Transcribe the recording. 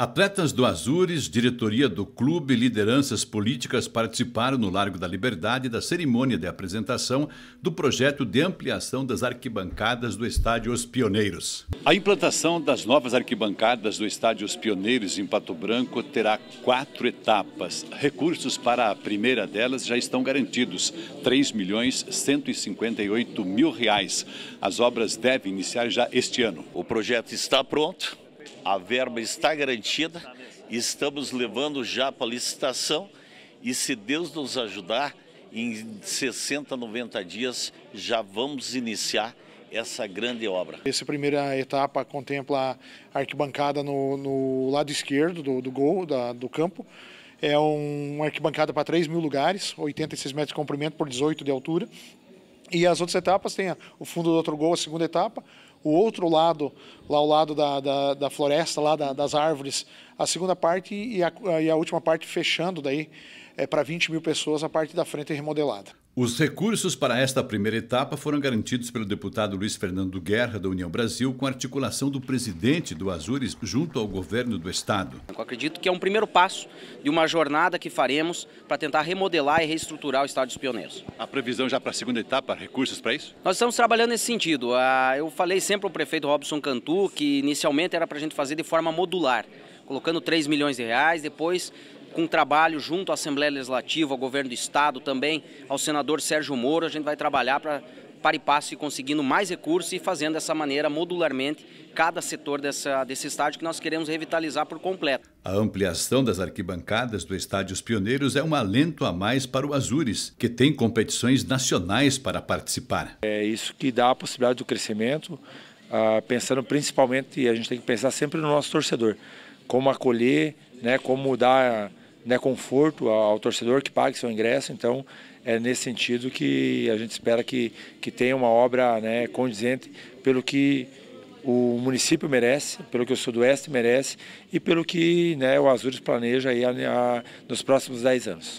Atletas do Azures, diretoria do clube e lideranças políticas participaram no Largo da Liberdade da cerimônia de apresentação do projeto de ampliação das arquibancadas do Estádio Os Pioneiros. A implantação das novas arquibancadas do Estádio Os Pioneiros em Pato Branco terá quatro etapas. Recursos para a primeira delas já estão garantidos, R$ milhões mil reais. As obras devem iniciar já este ano. O projeto está pronto a verba está garantida, estamos levando já para licitação e se Deus nos ajudar, em 60, 90 dias já vamos iniciar essa grande obra. Essa primeira etapa contempla a arquibancada no, no lado esquerdo do, do gol, da, do campo. É um, uma arquibancada para 3 mil lugares, 86 metros de comprimento por 18 de altura. E as outras etapas tem o fundo do outro gol, a segunda etapa, o outro lado, lá ao lado da, da, da floresta, lá da, das árvores, a segunda parte e a, e a última parte fechando daí é, para 20 mil pessoas a parte da frente remodelada. Os recursos para esta primeira etapa foram garantidos pelo deputado Luiz Fernando Guerra, da União Brasil, com articulação do presidente do Azures junto ao governo do Estado. Eu acredito que é um primeiro passo de uma jornada que faremos para tentar remodelar e reestruturar o Estado dos Pioneiros. A previsão já para a segunda etapa, recursos para isso? Nós estamos trabalhando nesse sentido. Ah, eu falei sempre ao prefeito Robson Cantu que inicialmente era para a gente fazer de forma modular colocando 3 milhões de reais, depois com trabalho junto à Assembleia Legislativa, ao Governo do Estado também, ao senador Sérgio Moro, a gente vai trabalhar para para e passo e conseguindo mais recursos e fazendo dessa maneira modularmente cada setor dessa, desse estádio que nós queremos revitalizar por completo. A ampliação das arquibancadas do Estádio Os Pioneiros é um alento a mais para o Azures, que tem competições nacionais para participar. É isso que dá a possibilidade do crescimento, ah, pensando principalmente, e a gente tem que pensar sempre no nosso torcedor como acolher, né, como dar né, conforto ao torcedor que pague seu ingresso. Então, é nesse sentido que a gente espera que, que tenha uma obra né, condizente pelo que o município merece, pelo que o Sudoeste merece e pelo que né, o Azures planeja aí a, a, nos próximos 10 anos.